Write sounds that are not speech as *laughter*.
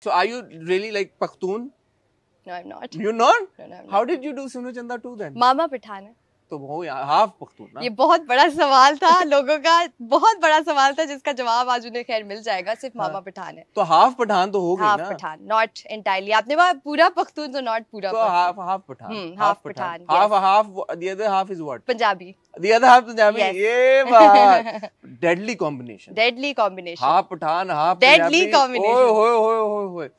So are you really like Pakhtun? No, I'm not. You're not? No, no, I'm not. How did you do Sunu Chanda 2 then? Mama Pathan. तो हो half Pakhtun ना ये बहुत बड़ा सवाल था *laughs* लोगों का बहुत बड़ा सवाल था जिसका जवाब आज उन्हें खैर मिल जाएगा सिर्फ हाँ। मामा पठान है तो हाफ पठान तो हो गई हाफ पठान नॉट एंटायरली आपने कहा पूरा पख्तून तो नॉट पूरा तो half half Pathan half hmm, Pathan half half the other half is what Punjabi the other half Punjabi ये बात deadly combination deadly combination half Pathan half deadly combination ओए होए होए होए